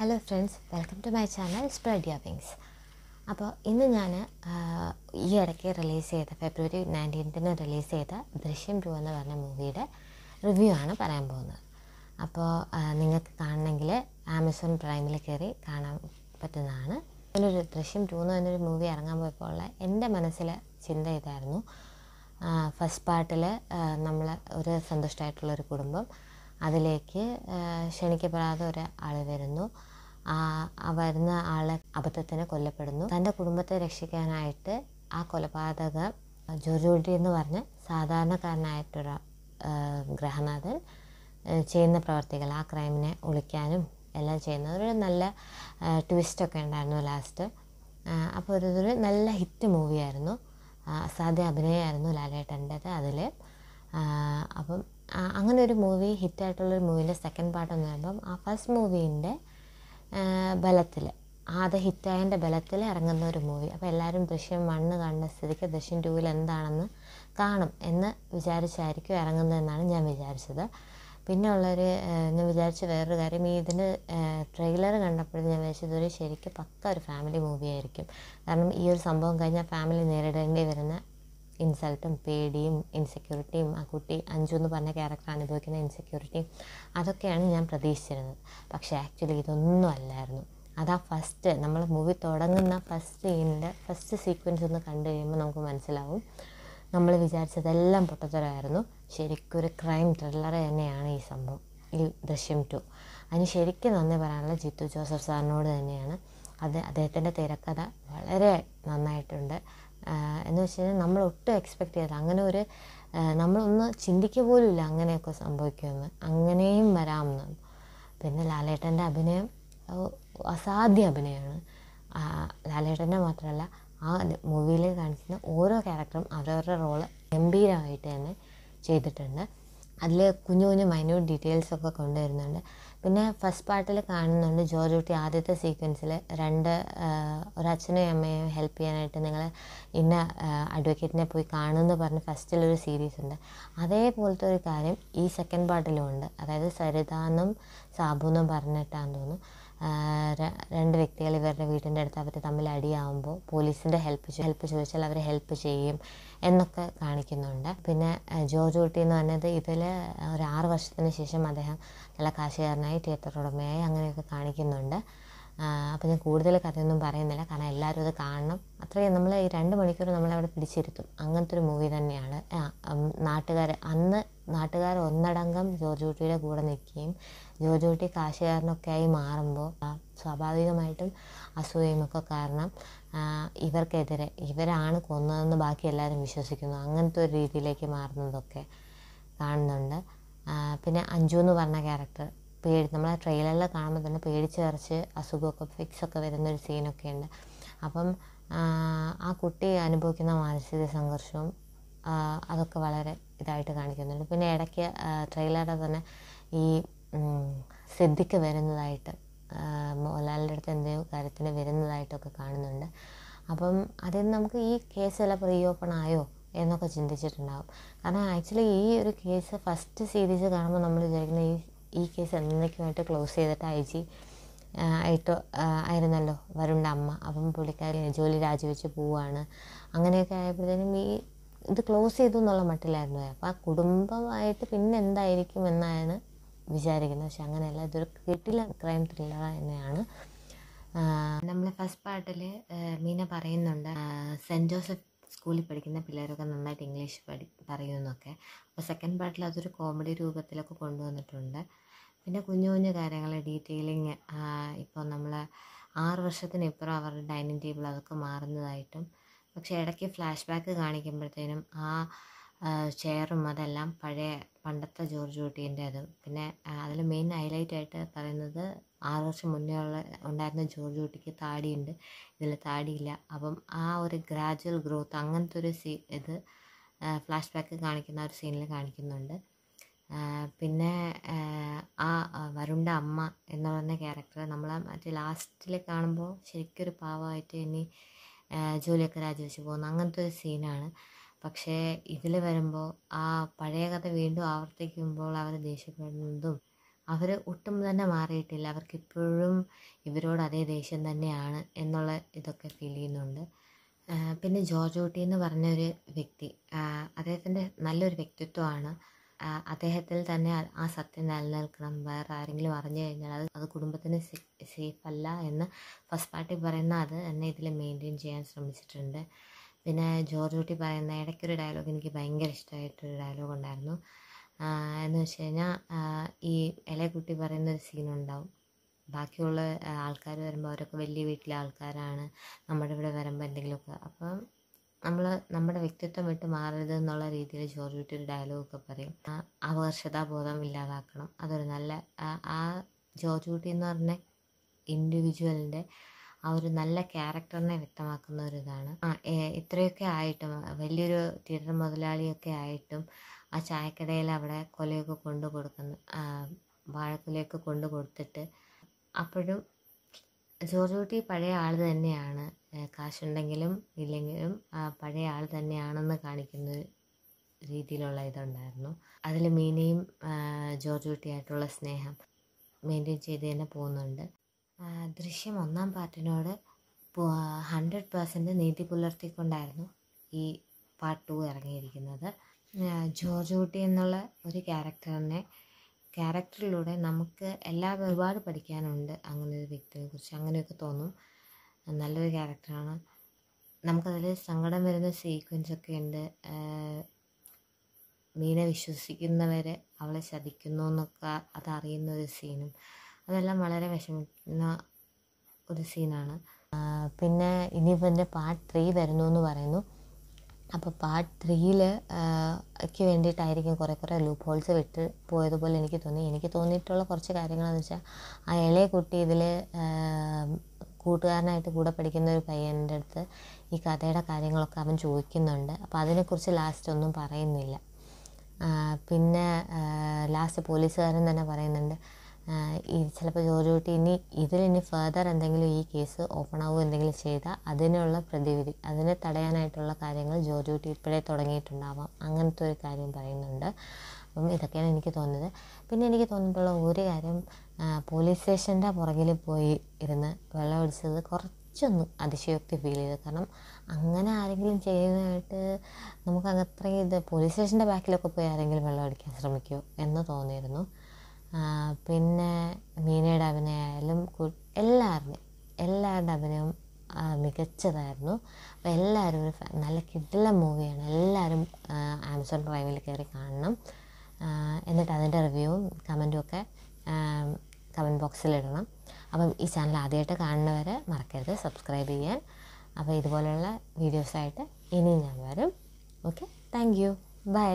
hello friends welcome to my channel spread your wings അപ്പോൾ ഇന്ന് ഞാൻ ഈ ഇടയ്ക്ക് റിലീസ് ചെയ്ത ഫെബ്രുവരി നയൻറ്റീൻത്തിന് റിലീസ് ചെയ്ത ദൃശ്യം ടു എന്ന് പറഞ്ഞ മൂവിയുടെ റിവ്യൂ ആണ് പറയാൻ പോകുന്നത് അപ്പോൾ നിങ്ങൾക്ക് കാണണമെങ്കിൽ ആമസോൺ പ്രൈമിൽ കയറി കാണാൻ പറ്റുന്നതാണ് ഒരു ദൃശ്യം ടു എന്ന് പറഞ്ഞൊരു മൂവി ഇറങ്ങാൻ പോയപ്പോൾ ഉള്ള എൻ്റെ മനസ്സിലെ ചിന്ത ഇതായിരുന്നു ഫസ്റ്റ് പാർട്ടിൽ നമ്മൾ ഒരു സന്തുഷ്ടമായിട്ടുള്ളൊരു കുടുംബം അതിലേക്ക് ക്ഷണിക്കപ്പെടാതെ ഒരാൾ വരുന്നു വരുന്ന ആളെ അബദ്ധത്തിന് കൊല്ലപ്പെടുന്നു തൻ്റെ കുടുംബത്തെ രക്ഷിക്കാനായിട്ട് ആ കൊലപാതക ജോജോഡി എന്ന് പറഞ്ഞ് സാധാരണക്കാരനായിട്ടൊരു ഗ്രഹനാഥൻ ചെയ്യുന്ന പ്രവർത്തികൾ ആ ക്രൈമിനെ ഒളിക്കാനും എല്ലാം ചെയ്യുന്നത് ഒരു നല്ല ട്വിസ്റ്റൊക്കെ ഉണ്ടായിരുന്നു ലാസ്റ്റ് അപ്പോൾ ഇതൊരു നല്ല ഹിറ്റ് മൂവിയായിരുന്നു അസാധ്യ അഭിനയമായിരുന്നു ലാലേട്ടൻ്റെ അതിൽ അപ്പം അങ്ങനെ ഒരു മൂവി ഹിറ്റായിട്ടുള്ളൊരു മൂവിൻ്റെ സെക്കൻഡ് പാർട്ട് എന്ന് പറയുമ്പം ആ ഫസ്റ്റ് മൂവീൻ്റെ ബലത്തിൽ ആദ്യ ഹിറ്റായൻ്റെ ബലത്തിൽ ഇറങ്ങുന്ന ഒരു മൂവി അപ്പോൾ എല്ലാവരും ദൃശ്യം വണ്ണ് കണ്ട സ്ഥിതിക്ക് ദൃശ്യം ടൂവിൽ എന്താണെന്ന് കാണും എന്ന് വിചാരിച്ചായിരിക്കും ഇറങ്ങുന്നതെന്നാണ് ഞാൻ വിചാരിച്ചത് പിന്നെ ഉള്ളൊരു ഞാൻ വിചാരിച്ച വേറൊരു കാര്യം ഈ ഇതിന് ട്രെയിലർ കണ്ടപ്പോഴും ഞാൻ വിചാരിച്ചത് ഒരു ശരിക്കും പക്ക ഒരു ഫാമിലി മൂവി ആയിരിക്കും കാരണം ഈ ഒരു സംഭവം കഴിഞ്ഞാൽ ഫാമിലി നേരിടേണ്ടി വരുന്ന ഇൻസൾട്ടും പേടിയും ഇൻസെക്യൂരിറ്റിയും ആ കുട്ടി അഞ്ചു എന്ന് പറഞ്ഞ ക്യാരക്ടർ അനുഭവിക്കുന്ന ഇൻസെക്യൂരിറ്റിയും അതൊക്കെയാണ് ഞാൻ പ്രതീക്ഷിച്ചിരുന്നത് പക്ഷേ ആക്ച്വലി ഇതൊന്നും അല്ലായിരുന്നു അതാ ഫസ്റ്റ് നമ്മൾ മൂവി തുടങ്ങുന്ന ഫസ്റ്റ് സീനിൻ്റെ ഫസ്റ്റ് സീക്വൻസ് ഒന്ന് കണ്ടു കഴിയുമ്പോൾ നമുക്ക് മനസ്സിലാവും നമ്മൾ വിചാരിച്ചതെല്ലാം പൊട്ടത്തരമായിരുന്നു ശരിക്കൊരു ക്രൈം ത്രില്ലർ തന്നെയാണ് ഈ സംഭവം ഈ ദൃശ്യം ടു അതിന് ശരിക്കും നന്ദി പറയാനുള്ളത് ജിത്തു ജോസഫ് സാറിനോട് തന്നെയാണ് അത് അദ്ദേഹത്തിൻ്റെ തിരക്കഥ വളരെ നന്നായിട്ടുണ്ട് എന്ന് വെച്ച് കഴിഞ്ഞാൽ നമ്മൾ ഒട്ടും എക്സ്പെക്റ്റ് ചെയ്തില്ല അങ്ങനെ ഒരു നമ്മളൊന്ന് ചിന്തിക്കുക ഇല്ല അങ്ങനെയൊക്കെ സംഭവിക്കുമെന്ന് അങ്ങനെയും വരാമെന്ന് പിന്നെ ലാലേട്ടൻ്റെ അഭിനയം അസാധ്യ അഭിനയമാണ് ലാലേട്ടൻ്റെ മാത്രമല്ല ആ മൂവിയിൽ കാണിക്കുന്ന ഓരോ ക്യാരക്ടറും അവരവരുടെ റോള് ഗംഭീരമായിട്ട് തന്നെ ചെയ്തിട്ടുണ്ട് അതിൽ കുഞ്ഞു കുഞ്ഞു മൈന്യൂട്ട് ഒക്കെ കൊണ്ടുവരുന്നുണ്ട് പിന്നെ ഫസ്റ്റ് പാർട്ടിൽ കാണുന്നുണ്ട് കുട്ടി ആദ്യത്തെ സീക്വൻസിൽ രണ്ട് ഒരച്ഛനെയും അമ്മയെയും ഹെൽപ്പ് ചെയ്യാനായിട്ട് നിങ്ങൾ ഇന്ന അഡ്വക്കേറ്റിനെ പോയി കാണുമെന്ന് പറഞ്ഞ് ഫസ്റ്റിലൊരു സീരീസ് ഉണ്ട് അതേപോലത്തെ ഒരു കാര്യം ഈ സെക്കൻഡ് പാർട്ടിലും ഉണ്ട് അതായത് സരിതാന്നും സാബു എന്നും പറഞ്ഞിട്ടാന്ന് തോന്നുന്നു രണ്ട് വ്യക്തികൾ ഇവരുടെ വീടിൻ്റെ അടുത്ത് അവർ തമ്മിൽ അടിയാവുമ്പോൾ പോലീസിൻ്റെ ഹെൽപ്പ് ഹെൽപ്പ് ചോദിച്ചാൽ അവർ ഹെൽപ്പ് ചെയ്യും എന്നൊക്കെ കാണിക്കുന്നുണ്ട് പിന്നെ ജോർജ് കുട്ടി എന്ന് പറഞ്ഞത് ഇതിൽ ഒരു ആറ് വർഷത്തിന് ശേഷം അദ്ദേഹം നല്ല കാശുകാരനായി തിയേറ്റർ ഉടമയായി അങ്ങനെയൊക്കെ കാണിക്കുന്നുണ്ട് അപ്പോൾ ഞാൻ കൂടുതൽ കഥയൊന്നും പറയുന്നില്ല കാരണം എല്ലാവരും അത് കാണണം അത്രയും നമ്മൾ ഈ രണ്ട് മണിക്കൂർ നമ്മളവിടെ പിടിച്ചിരുത്തും അങ്ങനത്തെ ഒരു മൂവി തന്നെയാണ് നാട്ടുകാർ അന്ന് നാട്ടുകാർ ഒന്നടങ്കം ജോർജ് കുട്ടിയുടെ കൂടെ നിൽക്കുകയും ജോലി കിട്ടി കാശുകാരനൊക്കെ ആയി മാറുമ്പോൾ സ്വാഭാവികമായിട്ടും അസൂയയുമൊക്കെ കാരണം ഇവർക്കെതിരെ ഇവരാണ് കൊന്നതെന്ന് ബാക്കി എല്ലാവരും വിശ്വസിക്കുന്നു അങ്ങനത്തെ ഒരു രീതിയിലേക്ക് മാറുന്നതൊക്കെ കാണുന്നുണ്ട് പിന്നെ അഞ്ജു എന്ന് പറഞ്ഞ ക്യാരക്ടർ പേടി നമ്മളെ ട്രെയിലറിൽ കാണുമ്പോൾ തന്നെ പേടിച്ച് വരച്ച് അസുഖമൊക്കെ ഫിക്സൊക്കെ വരുന്നൊരു സീനൊക്കെ ഉണ്ട് അപ്പം ആ കുട്ടി അനുഭവിക്കുന്ന മാനസിക സംഘർഷവും അതൊക്കെ വളരെ ഇതായിട്ട് കാണിക്കുന്നുണ്ട് പിന്നെ ഇടയ്ക്ക് ട്രെയിലറിൽ തന്നെ ഈ സിദ്ധിക്ക് വരുന്നതായിട്ട് മോഹൻലാലിൻ്റെ അടുത്ത് എന്തെയോ കാര്യത്തിന് വരുന്നതായിട്ടൊക്കെ കാണുന്നുണ്ട് അപ്പം അതിൽ നമുക്ക് ഈ കേസ് പ്രീ ഓപ്പൺ ആയോ എന്നൊക്കെ ചിന്തിച്ചിട്ടുണ്ടാകും കാരണം ആക്ച്വലി ഈ ഒരു കേസ് ഫസ്റ്റ് സീരീസ് കാണുമ്പോൾ നമ്മൾ വിചാരിക്കുന്ന ഈ ഈ കേസ് എന്നേക്കുമായിട്ട് ക്ലോസ് ചെയ്തിട്ട് ഐ ജി ആയിരുന്നല്ലോ വരുണ്ട അമ്മ അപ്പം പുള്ളിക്കാരി ജോലി രാജിവെച്ച് പോവുകയാണ് അങ്ങനെയൊക്കെ ആയപ്പോഴത്തേനും ഈ ഇത് ക്ലോസ് ചെയ്തു എന്നുള്ള മട്ടിലായിരുന്നു അപ്പോൾ ആ കുടുംബമായിട്ട് പിന്നെ എന്തായിരിക്കും എന്നാണ് വിചാരിക്കുന്നത് പക്ഷെ അങ്ങനെയല്ല ഇതൊരു കെട്ടില ക്രൈം ത്രില്ലർ തന്നെയാണ് നമ്മൾ ഫസ്റ്റ് പാർട്ടിൽ മീന പറയുന്നുണ്ട് സെൻറ്റ് ജോസഫ് സ്കൂളിൽ പഠിക്കുന്ന പിള്ളേരൊക്കെ നന്നായിട്ട് ഇംഗ്ലീഷ് പഠി പറയുമെന്നൊക്കെ അപ്പോൾ സെക്കൻഡ് പാർട്ടിൽ അതൊരു കോമഡി രൂപത്തിലൊക്കെ കൊണ്ടുവന്നിട്ടുണ്ട് പിന്നെ കുഞ്ഞു കുഞ്ഞു കാര്യങ്ങൾ ഡീറ്റെയിലിങ് ഇപ്പോൾ നമ്മൾ ആറ് വർഷത്തിനിപ്പുറം അവരുടെ ഡൈനിങ് ടേബിൾ അതൊക്കെ മാറുന്നതായിട്ടും പക്ഷേ ഇടയ്ക്ക് ഫ്ലാഷ് ബാക്ക് കാണിക്കുമ്പോഴത്തേനും ആ ചെയറും അതെല്ലാം പഴയ പണ്ടത്തെ ജോർജ് കുട്ടീൻ്റെ അതും പിന്നെ അതിൽ മെയിൻ ഹൈലൈറ്റ് ആയിട്ട് പറയുന്നത് ആറ് വർഷം മുന്നേ ഉള്ള ഉണ്ടായിരുന്ന ജോർജ് കുട്ടിക്ക് താടിയുണ്ട് ഇതിൽ താടിയില്ല അപ്പം ആ ഒരു ഗ്രാജുവൽ ഗ്രോത്ത് അങ്ങനത്തെ ഒരു സീ ഇത് ഫ്ലാഷ് ബാക്ക് കാണിക്കുന്ന ഒരു സീനിൽ കാണിക്കുന്നുണ്ട് പിന്നെ ആ വരുണ്ട അമ്മ എന്ന് പറയുന്ന ക്യാരക്ടർ നമ്മൾ മറ്റേ ലാസ്റ്റിൽ കാണുമ്പോൾ ശരിക്കൊരു പാവമായിട്ട് ഇനി ജോലിയൊക്കെ രാജിവെച്ച് പോകുന്ന അങ്ങനത്തെ ഒരു സീനാണ് പക്ഷേ ഇതിൽ വരുമ്പോൾ ആ പഴയ കഥ വീണ്ടും ആവർത്തിക്കുമ്പോൾ അവർ ദേഷ്യപ്പെടുന്നതും അവർ ഒട്ടും തന്നെ മാറിയിട്ടില്ല അവർക്കിപ്പോഴും ഇവരോട് അതേ ദേഷ്യം തന്നെയാണ് എന്നുള്ള ഇതൊക്കെ ഫീൽ ചെയ്യുന്നുണ്ട് പിന്നെ ജോർജ് ഊട്ടി എന്ന് പറഞ്ഞൊരു വ്യക്തി അദ്ദേഹത്തിൻ്റെ നല്ലൊരു വ്യക്തിത്വമാണ് അദ്ദേഹത്തിൽ തന്നെ ആ സത്യം നിലനിൽക്കണം വേറെ ആരെങ്കിലും അറിഞ്ഞു കഴിഞ്ഞാൽ അത് അത് കുടുംബത്തിന് സേഫ് അല്ല എന്ന് ഫസ്റ്റ് പാർട്ടി പറയുന്ന അത് തന്നെ ഇതിൽ മെയിൻറ്റെയിൻ ചെയ്യാൻ ശ്രമിച്ചിട്ടുണ്ട് പിന്നെ ജോർജ് കുട്ടി പറയുന്ന ഇടയ്ക്കൊരു ഡയലോഗ് എനിക്ക് ഭയങ്കര ഇഷ്ടമായിട്ടൊരു ഡയലോഗ് ഉണ്ടായിരുന്നു എന്ന് വെച്ച് കഴിഞ്ഞാൽ ഈ ഇലക്കുട്ടി പറയുന്ന ഒരു സീനുണ്ടാവും ബാക്കിയുള്ള ആൾക്കാർ വരുമ്പോൾ അവരൊക്കെ വലിയ വീട്ടിലെ ആൾക്കാരാണ് നമ്മുടെ ഇവിടെ വരുമ്പോൾ എന്തെങ്കിലുമൊക്കെ അപ്പം നമ്മൾ നമ്മുടെ വ്യക്തിത്വം വിട്ട് മാറരുത് എന്നുള്ള രീതിയിൽ ജോർജ് കുട്ടി ഒരു ഡയലോഗൊക്കെ പറയും അപകർഷതാബോധം ഇല്ലാതാക്കണം അതൊരു നല്ല ആ ജോർജ് കുട്ടി എന്ന് പറഞ്ഞ ഇൻഡിവിജ്വലിൻ്റെ ആ ഒരു നല്ല ക്യാരക്ടറിനെ വ്യക്തമാക്കുന്ന ഒരു ഇതാണ് ആ ഇത്രയൊക്കെ ആയിട്ടും വലിയൊരു തിയേറ്റർ മുതലാളിയൊക്കെ ആയിട്ടും ആ ചായക്കടയിൽ അവിടെ കൊലയൊക്കെ കൊണ്ടു കൊടുക്കുന്നു വാഴക്കൊലയൊക്കെ കൊണ്ടു കൊടുത്തിട്ട് അപ്പോഴും ജോർജ് കുട്ടി പഴയ ആൾ തന്നെയാണ് കാശുണ്ടെങ്കിലും ഇല്ലെങ്കിലും പഴയ ആൾ തന്നെയാണെന്ന് കാണിക്കുന്ന രീതിയിലുള്ള ഇതുണ്ടായിരുന്നു അതിൽ മീനയും ജോർജ് കുട്ടിയായിട്ടുള്ള സ്നേഹം മെയിൻറ്റെയിൻ ചെയ്ത് തന്നെ പോകുന്നുണ്ട് ദൃശ്യം ഒന്നാം പാർട്ടിനോട് ഹൺഡ്രഡ് പേഴ്സൻറ്റ് നീതി പുലർത്തിക്കൊണ്ടായിരുന്നു ഈ പാർട്ട് ടു ഇറങ്ങിയിരിക്കുന്നത് കുട്ടി എന്നുള്ള ഒരു ക്യാരക്ടറിനെ ക്യാരക്ടറിലൂടെ നമുക്ക് എല്ലാ ഒരുപാട് പഠിക്കാനുണ്ട് അങ്ങനെ ഒരു വ്യക്തിയെ കുറിച്ച് അങ്ങനെയൊക്കെ തോന്നും നല്ലൊരു ക്യാരക്ടറാണ് നമുക്കതിൽ സങ്കടം വരുന്ന സീക്വൻസൊക്കെ ഉണ്ട് മീനെ വിശ്വസിക്കുന്നവരെ അവളെ ചതിക്കുന്നു എന്നൊക്കെ അതറിയുന്ന ഒരു സീനും അതെല്ലാം വളരെ വിഷമിക്കുന്ന ഒരു സീനാണ് പിന്നെ ഇനിയിപ്പോൾ എൻ്റെ പാർട്ട് ത്രീ വരുന്നു എന്ന് പറയുന്നു അപ്പോൾ പാർട്ട് ത്രീയിൽ ക്ക് വേണ്ടിയിട്ടായിരിക്കും കുറേ കുറേ ലൂപ്പ് ഹോൾസ് വിട്ട് പോയതുപോലെ എനിക്ക് തോന്നി എനിക്ക് തോന്നിയിട്ടുള്ള കുറച്ച് കാര്യങ്ങളെന്ന് വെച്ചാൽ ആ ഇളയ കുട്ടി ഇതിൽ കൂട്ടുകാരനായിട്ട് കൂടെ പഠിക്കുന്ന ഒരു പയ്യൻ്റെ അടുത്ത് ഈ കഥയുടെ കാര്യങ്ങളൊക്കെ അവൻ ചോദിക്കുന്നുണ്ട് അപ്പോൾ അതിനെക്കുറിച്ച് ലാസ്റ്റ് ഒന്നും പറയുന്നില്ല പിന്നെ ലാസ്റ്റ് പോലീസുകാരൻ തന്നെ പറയുന്നുണ്ട് ഈ ചിലപ്പോൾ ജോലി കൂട്ടി ഇനി ഇനി ഫർദർ എന്തെങ്കിലും ഈ കേസ് ഓപ്പൺ ആവുക എന്തെങ്കിലും ചെയ്താൽ അതിനുള്ള പ്രതിവിധി അതിനെ തടയാനായിട്ടുള്ള കാര്യങ്ങൾ ജോലി കൂട്ടി ഇപ്പോഴേ തുടങ്ങിയിട്ടുണ്ടാവാം അങ്ങനത്തെ ഒരു കാര്യം പറയുന്നുണ്ട് അപ്പം ഇതൊക്കെയാണ് എനിക്ക് തോന്നുന്നത് പിന്നെ എനിക്ക് തോന്നിയിട്ടുള്ള ഒരു കാര്യം പോലീസ് സ്റ്റേഷൻ്റെ പുറകിൽ പോയി ഇരുന്ന് വെള്ളമടിച്ചത് കുറച്ചൊന്ന് അതിശയോക്തി ഫീൽ ചെയ്തു കാരണം അങ്ങനെ ആരെങ്കിലും ചെയ്യുന്നതായിട്ട് നമുക്ക് അത്രയും ഇത് പോലീസ് സ്റ്റേഷൻ്റെ ബാക്കിലൊക്കെ പോയി ആരെങ്കിലും വെള്ളം അടിക്കാൻ ശ്രമിക്കുമോ എന്ന് തോന്നിയിരുന്നു പിന്നെ മീനയുടെ അഭിനയമായാലും എല്ലാവരുടെയും എല്ലാവരുടെ അഭിനയവും മികച്ചതായിരുന്നു അപ്പോൾ എല്ലാവരും ഒരു നല്ല കിടിലം മൂവിയാണ് എല്ലാവരും ആമസോൺ പ്രൈമിൽ കയറി കാണണം എന്നിട്ട് അതിൻ്റെ റിവ്യൂവും കമൻറ്റും ഒക്കെ കമൻറ്റ് ബോക്സിലിടണം അപ്പം ഈ ചാനൽ ആദ്യമായിട്ട് കാണുന്നവരെ മറക്കരുത് സബ്സ്ക്രൈബ് ചെയ്യാൻ അപ്പോൾ ഇതുപോലെയുള്ള വീഡിയോസായിട്ട് ഇനിയും ഞാൻ വരും ഓക്കെ താങ്ക് യു ബൈ